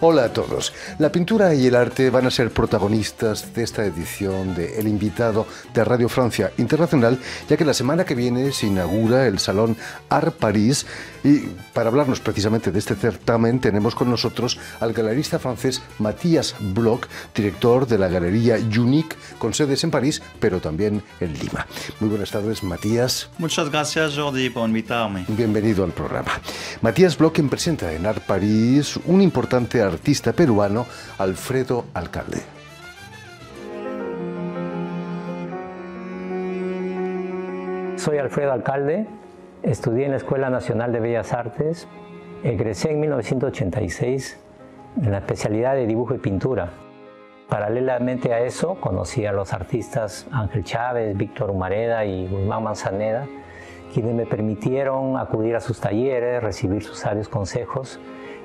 Hola a todos. La pintura y el arte van a ser protagonistas de esta edición de El invitado de Radio Francia Internacional, ya que la semana que viene se inaugura el Salón Art Paris y para hablarnos precisamente de este certamen tenemos con nosotros al galerista francés Matías Bloch, director de la Galería Unique, con sedes en París, pero también en Lima. Muy buenas tardes, Matías. Muchas gracias, Jordi, por invitarme. Bienvenido al programa. Matías Bloch en presenta en Art París un importante artista peruano, Alfredo Alcalde. Soy Alfredo Alcalde, Estudié en la Escuela Nacional de Bellas Artes, egresé en 1986 en la especialidad de dibujo y pintura. Paralelamente a eso, conocí a los artistas Ángel Chávez, Víctor Humareda y Guzmán Manzaneda, quienes me permitieron acudir a sus talleres, recibir sus sabios consejos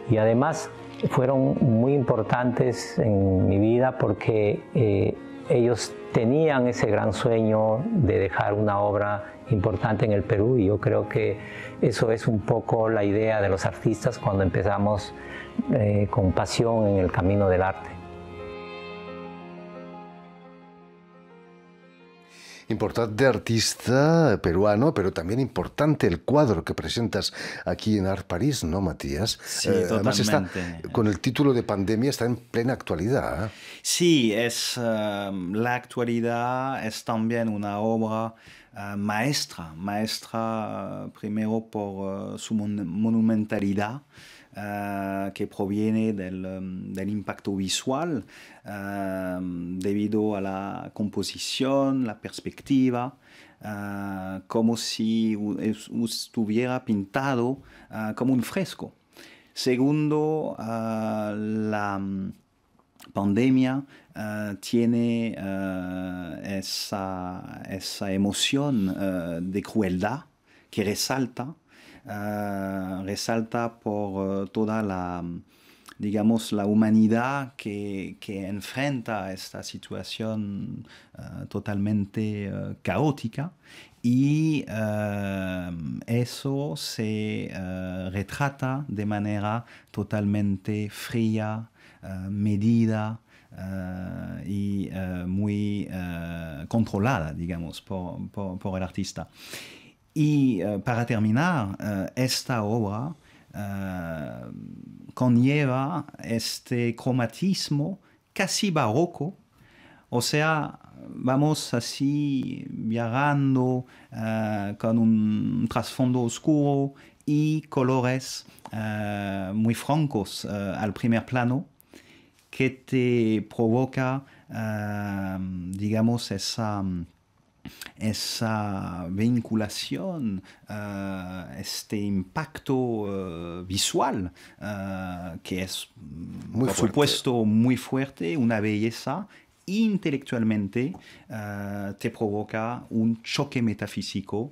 y además fueron muy importantes en mi vida porque eh, ellos tenían ese gran sueño de dejar una obra importante en el Perú y yo creo que eso es un poco la idea de los artistas cuando empezamos eh, con pasión en el camino del arte. importante artista peruano, pero también importante el cuadro que presentas aquí en Art Paris, ¿no, Matías? Sí, eh, totalmente. Además con el título de Pandemia está en plena actualidad. ¿eh? Sí, es em, la actualidad es también una obra eh, maestra, maestra primero por su monumentalidad eh, que proviene del, um, impacto visual eh, debido a la composición, la perspectiva, eh, como si estuviera pintado como un fresco. Segundo, la um, pandemia tiene esa, emoción de crueldad que resalta eh, resalta por eh, toda la, digamos, la humanidad que, enfrenta esta situación eh, totalmente caótica y eso se retrata de manera totalmente fría, medida, y muy controlada, digamos, por, el artista. Y eh, para terminar, eh, esta obra eh, conlleva este cromatismo casi barroco, o sea, vamos así viajando con un trasfondo oscuro y colores muy francos al primer plano que te provoca, digamos, esa esa vinculación, eh, este impacto eh, visual, eh, que es, mm, por supuesto, muy fuerte, una belleza intelectualmente te provoca un choque metafísico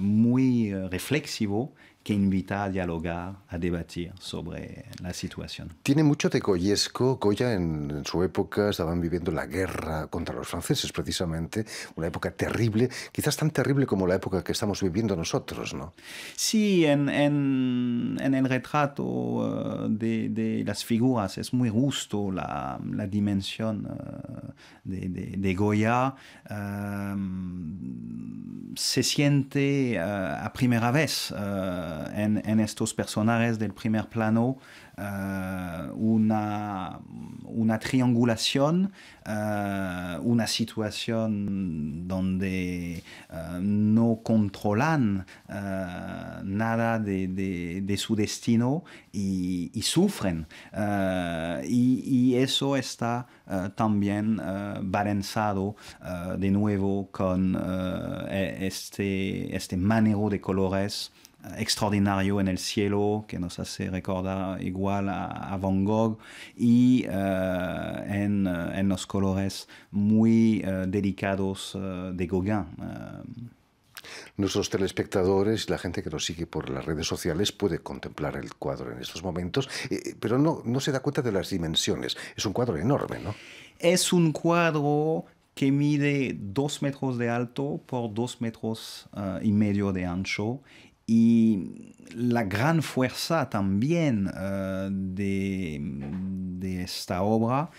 muy reflexivo que invita a dialogar, a debatir sobre la situación. Tiene mucho de Goyesco. Goya en, su época estaban viviendo la guerra contra los franceses, precisamente, una época terrible, quizás tan terrible como la época que estamos viviendo nosotros, ¿no? Sí, en, el retrato eh, de, las figuras es muy justo la, dimensión eh, de, Goya. Eh, se siente a primera vez. Eh, en, estos personajes del primer plano eh, una, triangulación, eh, una situación donde no controlan nada de, su destino y, sufren. Y, eso está también balanzado de nuevo con e, este, este manejo de colores extraordinario en el cielo que nos hace recordar igual a, Van Gogh y eh, eh, en, los colores muy eh, delicados de Gauguin. Nuestros telespectadores, la gente que nos sigue por las redes sociales puede contemplar el cuadro en estos momentos, pero no, se da cuenta de las dimensiones. Es un cuadro enorme, ¿no? Es un cuadro que mide dos metros de alto por dos metros y medio de ancho y la gran fuerza también eh, de, esta obra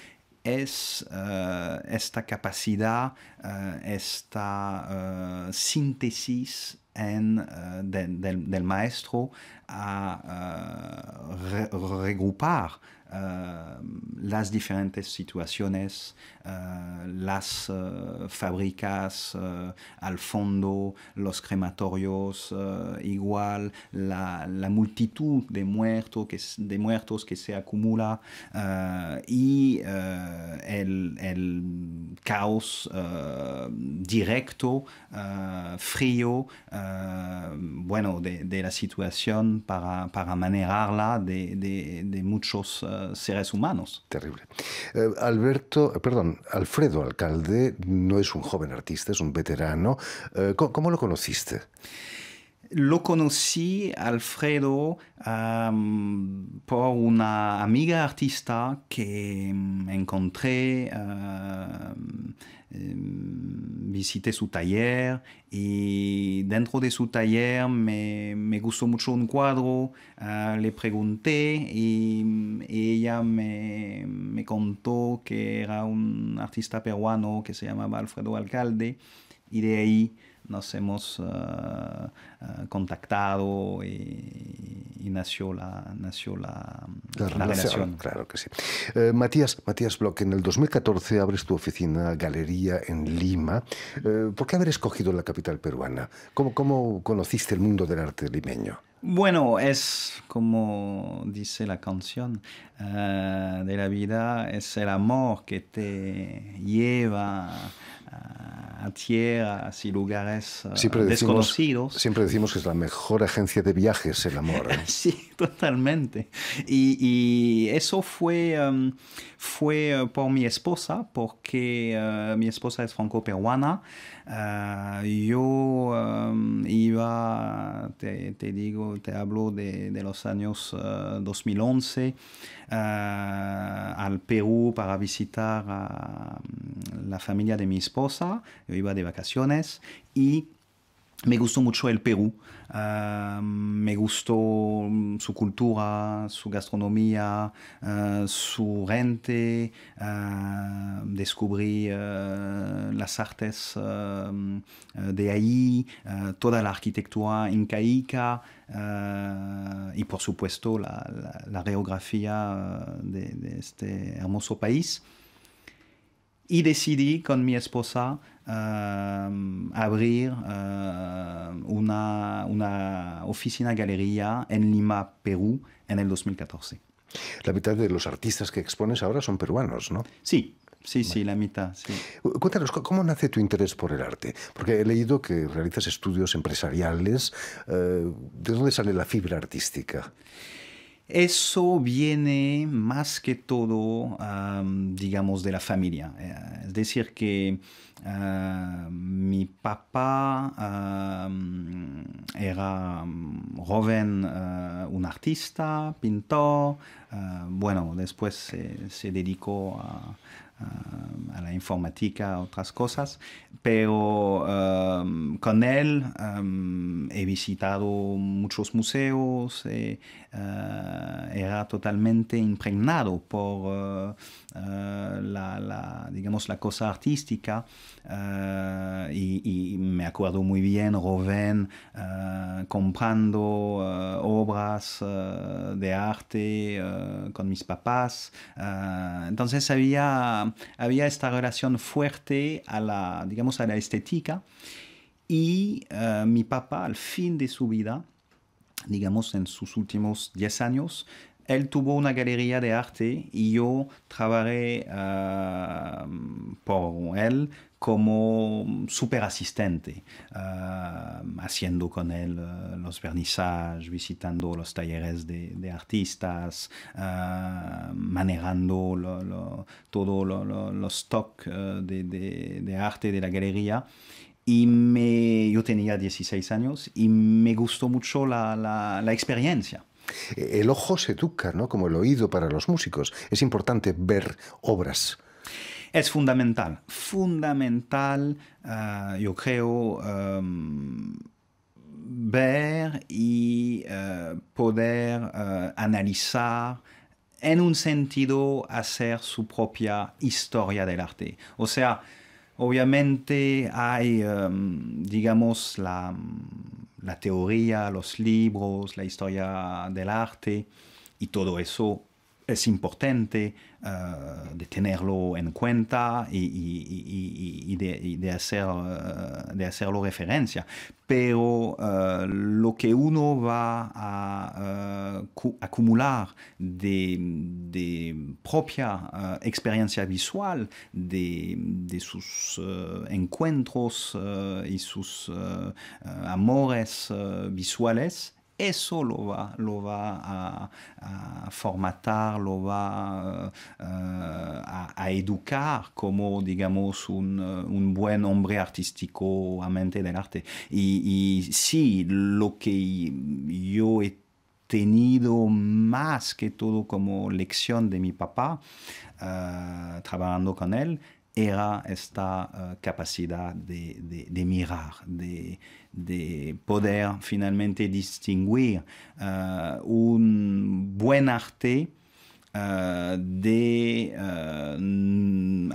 es eh, esta capacidad, eh, esta síntesis del maestro a regrupar Um, las diferentes situaciones, uh, las uh, fábricas uh, al fondo, los crematorios, igual la, la, multitud de muertos que, de muertos que se acumula y el, caos directo, frío, bueno, de, la situación para, para manejarla de, de muchos seres humanos. Terrible. Eh, Alberto, perdón, Alfredo Alcalde no es un joven artista, es un veterano. Eh, ¿cómo, lo conociste? lo conocí, Alfredo, por una amiga artista que mm, encontré, em, visité su taller y dentro de su taller me, gustó mucho un cuadro, ah, le pregunté y, ella me contó que era un artista peruano que se llamaba Alfredo Alcalde y de ahí nos hemos eh, eh, contactado y, nació la, nació la, relación, Claro que sí. Eh, Matías, Matías Bloch, en el 2014 abres tu oficina, galería en Lima. ¿Por qué haber escogido la capital peruana? ¿Cómo, ¿Cómo conociste el mundo del arte limeño? Bueno, es como dice la canción eh, de la vida, es el amor que te lleva eh, a tierras y lugares eh, desconocidos. Siempre decimos que es la mejor agencia de viajes el amor. sí, totalmente. Y, eso fue, em, fue por mi esposa, porque mi esposa es franco-peruana. yo em, iba, te digo, te hablo de, los años 2011, eh, eh, al Perú para visitar a mm, la familia de mi esposa. Yo iba de vacaciones y me gustó mucho el Perú, me gustó mm, su cultura, su gastronomía, eh, su rente descubrí las artes mm, de ahí, toda la arquitectura incaica. Eh, y por supuesto la, la, geografía eh, de, este hermoso país. Y decidí con mi esposa eh, abrir una, una oficina-galería en Lima, Perú, en el 2014. La mitad de los artistas que expones ahora son peruanos, ¿no? Sí, Sí, sí, la mitad. Sí. Cuéntanos, ¿cómo nace tu interés por el arte? Porque he leído que realizas estudios empresariales. Eh, ¿De dónde sale la fibra artística? Eso viene más que todo, digamos, de la familia. Eh, es decir, que ah, mi papá era joven, ah, un artista, pintor. Ah, bueno, después se dedicó a, a la informática, a otras cosas, pero um, con él um, he visitado muchos museos, uh, era totalmente impregnado por uh, uh, la, digamos, la cosa artística y, y, me acuerdo muy bien Roven comprando obras de arte con mis papás, entonces había había esta relación fuerte a la, digamos, a la estética y eh, mi papá al fin de su vida, digamos en sus últimos 10 años, él tuvo una galería de arte y yo trabajé ah, por él como super asistente, ah, haciendo con él ah, los vernizajes, visitando los talleres de, artistas, manejando lo, todo lo, stock de, arte de la galería y me, yo tenía 16 años y me gustó mucho la experiencia. El ojo se educa, ¿no? Como el oído para los músicos. Es importante ver obras. Es fundamental, fundamental, eh, yo creo, em, ver y eh, poder eh, analizar en un sentido hacer su propia historia del arte. O sea, Obviamente hay, em, digamos, la, la, teoría, los libros, la historia del arte y todo eso es importante eh, de tenerlo en cuenta y, eh, de, hacerlo referencia. Pero eh, lo que uno va a acumular de, propia experiencia visual, de sus encuentros y sus amores visuales, eso lo va, lo va a, formatar, lo va eh, a, educar como, digamos, eh, un, buen hombre artístico, amante del arte. Y, sí, lo que yo he tenido más que todo como lección de mi papá, eh, trabajando con él, era esta eh, capacidad de, de, de, mirar, de, de poder finalmente distinguir uh, un buen arte eh, de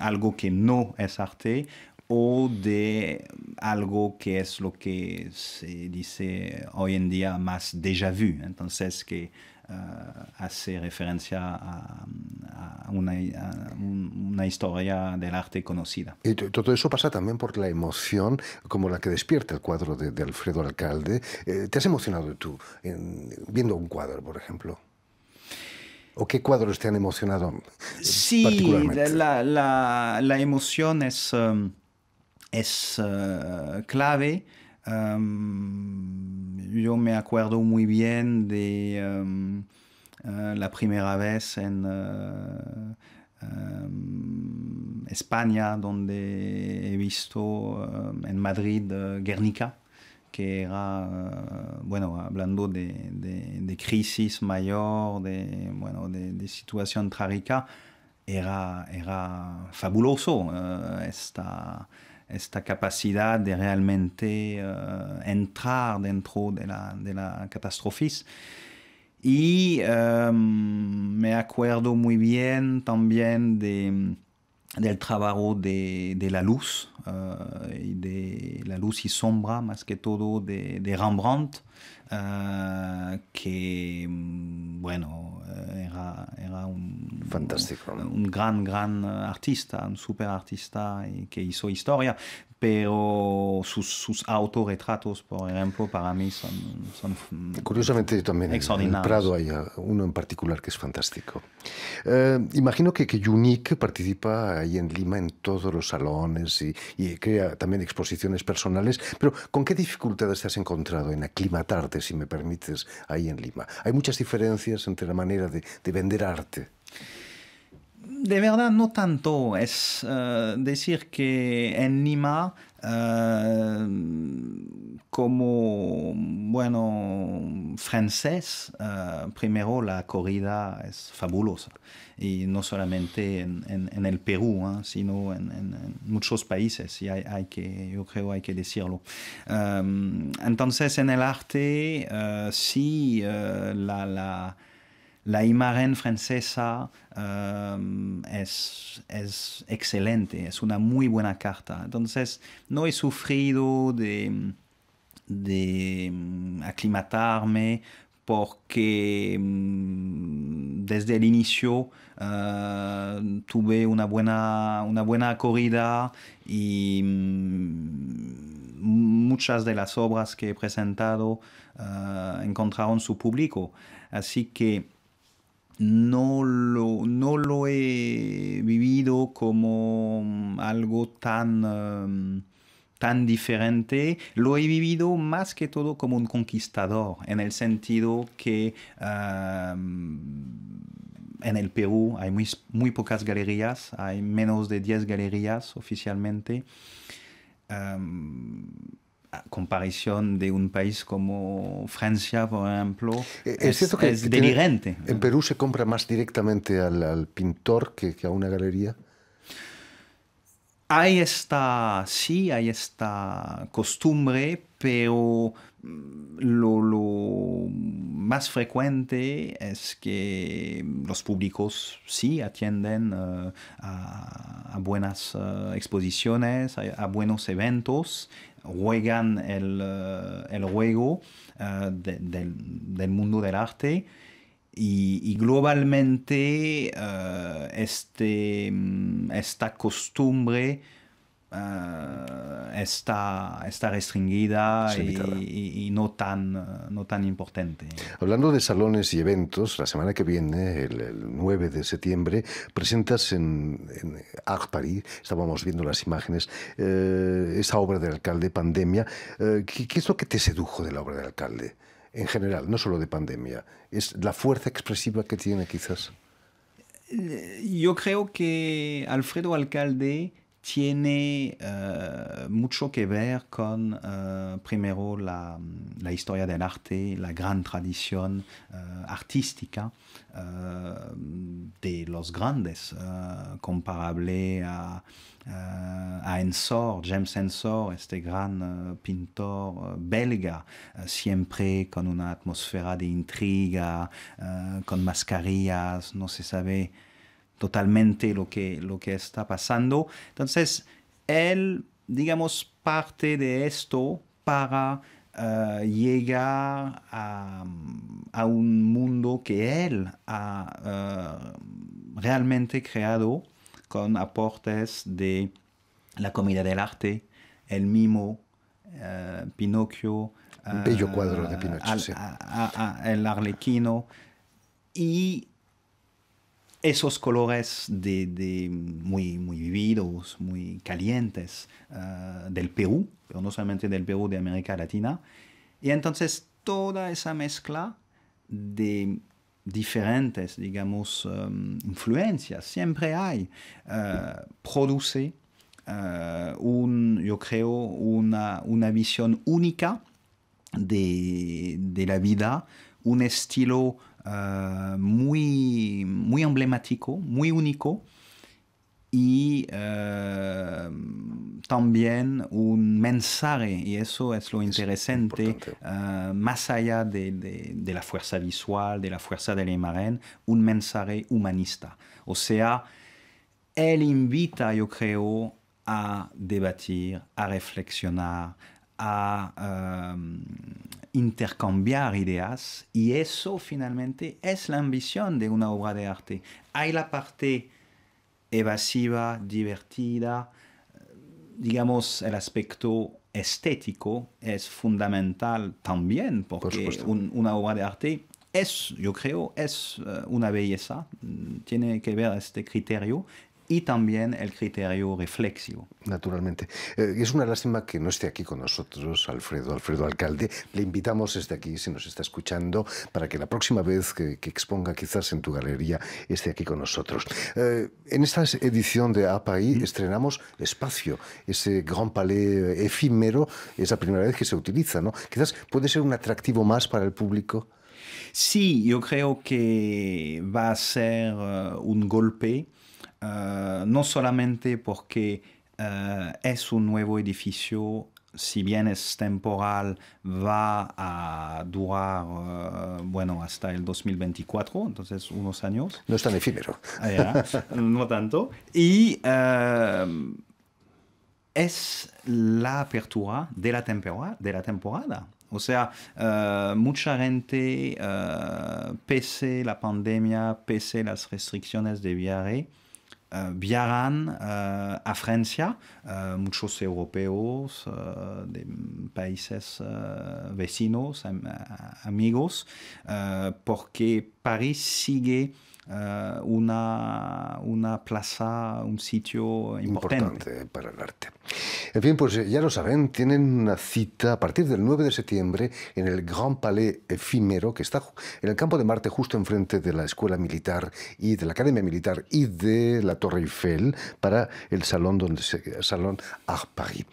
algo que no es arte o de algo que es lo que se dice hoy en día más déjà vu. Entonces, que Eh, hace referencia a, una, historia del arte conocida. Y todo eso pasa también por la emoción como la que despierta el cuadro de, Alfredo Alcalde. Eh, ¿Te has emocionado tú viendo un cuadro, por ejemplo? ¿O qué cuadros te han emocionado? Sí, particularmente? La, emoción es, um, es eh, clave yo me acuerdo muy bien de ah, la primera vez en ah, España, donde he visto en Madrid ah, Guernica, que era, bueno, hablando de, crisis mayor, de, bueno, de, situación trágica, era, era fabuloso esta esta capacidad de realmente eh, entrar dentro de la, de Y em, me acuerdo muy bien también de del trabajo de, la luz, eh, de la luz y sombra más que todo de, Rembrandt, eh, que, mm, bueno, eh, era, un, Fantástico. un, gran, gran artista, un super artista que hizo historia, pero sus, sus, autorretratos, por ejemplo, para mí son... Curiosamente también en el Prado hay uno en particular que es fantástico. Eh, imagino que, que participa ahí en Lima en todos los salones y, crea también exposiciones personales, pero ¿con qué dificultades te has encontrado en aclimatarte, si me permites, ahí en Lima? Hay muchas diferencias entre la manera de vender arte de verdad no tanto. Es eh, decir que en Lima, eh, como, bueno, francés, eh, primero la corrida es fabulosa. Y no solamente en, en, el Perú, sino en, muchos países. Y hay, que, yo creo hay que decirlo. entonces, en el arte, sí, la, la la imagen francesa eh, es, excelente, es una muy buena carta. Entonces, no he sufrido de, mm, aclimatarme porque mm, desde el inicio eh, tuve una buena, una buena corrida y mm, muchas de las obras que he presentado eh, encontraron su público. Así que no lo, no lo he vivido como mm, algo tan, em, tan diferente. Lo he vivido más que todo como un conquistador, en el sentido que em, en el Perú hay muy, muy pocas galerías, hay menos de 10 galerías oficialmente. Em, comparación de un país como Francia, por ejemplo, eh, es, es, que delirante. en Perú se compra más directamente al, pintor que, a una galería. Hay esta, sí, hay esta costumbre, pero mm, lo, más frecuente es que los públicos sí atienden eh, a, buenas eh, exposiciones, a buenos eventos, juegan el, eh, el juego eh, del, mundo del arte. Y, globalmente eh, este, mm, esta costumbre eh, está, está restringida y, no, tan, eh, no tan importante. Hablando de salones y eventos, la semana que viene, el, 9 de septiembre, presentas en, en Paris, estábamos viendo las imágenes, eh, esa obra del alcalde, Pandemia. ¿qué, ¿Qué es lo que te sedujo de la obra del alcalde? en general, no solo de pandemia, es la fuerza expresiva que tiene quizás. Yo creo que Alfredo Alcalde tiene eh, mucho que ver con, eh, primero, la, historia del arte, la gran tradición eh, artística de los grandes, comparable a, Ensor, James Ensor, este gran pintor belga, siempre con una atmósfera de intriga, con mascarillas, no se sabe totalmente lo que, lo que está pasando. Entonces, él, digamos, parte de esto para eh, llegar a, un mundo que él ha eh, realmente creado con aportes de la comida del arte, el mimo, eh, Pinocchio. bello cuadro de Pinocchio. el arlequino. Y esos colores de, muy, muy vividos, muy calientes ah, del Perú, pero no solamente del Perú, de América Latina. Y entonces toda esa mezcla de diferentes, digamos, em, influencias, siempre hay, ah, produce ah, un, yo creo, una, una visión única de, de la vida, un estilo Ah, muy, muy emblemático, muy único y ah, también un mensaje, y eso es lo interesante, ah, más allá de, la fuerza visual, de la fuerza de la un mensaje humanista. O sea, él invita, yo creo, a debatir, a reflexionar, a em, intercambiar ideas y eso finalmente es la ambición de una obra de arte. Hay la parte evasiva, divertida, digamos el aspecto estético es fundamental también porque una obra de arte es, yo creo, es eh, una belleza, mm, tiene que ver este criterio y también el criterio reflexivo. Naturalmente. Eh, es una lástima que no esté aquí con nosotros Alfredo, Alfredo Alcalde. Le invitamos desde aquí, si nos está escuchando, para que la próxima vez que, exponga quizás en tu galería esté aquí con nosotros. Eh, en esta edición de APAI estrenamos Espacio, ese gran Palais efímero, es la primera vez que se utiliza, ¿no? Quizás puede ser un atractivo más para el público. Sí, yo creo que va a ser eh, un golpe Ah, no solamente porque ah, es un nuevo edificio, si bien es temporal, va a durar, ah, bueno, hasta el 2024, entonces unos años. No es tan efímero. no tanto. Y es la apertura de la, temporada. O sea, mucha gente, pese pese la pandemia, pese las restricciones de viaje, Euh, Biaran, euh, a Francia, euh, muchos europeos de países vecinos, amigos, porque Paris sigue Eh, una, una, plaza, un sitio importante. para el arte. En fin, pues eh, ya lo saben, tienen una cita a partir del 9 de septiembre en el Grand Palais Efímero, que está en el campo de Marte, justo enfrente de la Escuela Militar y de la Academia Militar y de la Torre Eiffel, para el salón, donde salón Art Paris.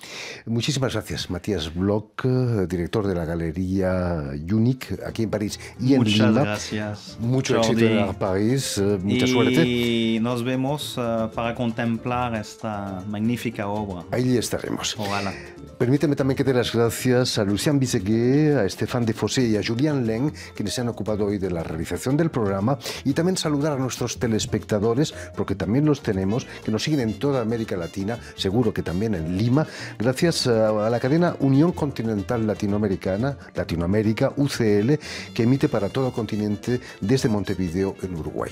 Muchísimas gracias, Matías Bloch, eh, director de la Galería Unique aquí en París y en Lima. Muchas gracias. Mucho éxito en Art Paris. Pues, eh, mucha y suerte. Y nos vemos eh, para contemplar esta magnífica obra. Ahí estaremos. Ojalá. Permíteme también que dé las gracias a Lucian Bisegué, a Estefan de Fosé y a Julian Leng, quienes se han ocupado hoy de la realización del programa, y también saludar a nuestros telespectadores, porque también los tenemos, que nos siguen en toda América Latina, seguro que también en Lima, gracias a la cadena Unión Continental Latinoamericana, Latinoamérica, UCL, que emite para todo continente desde Montevideo, en Uruguay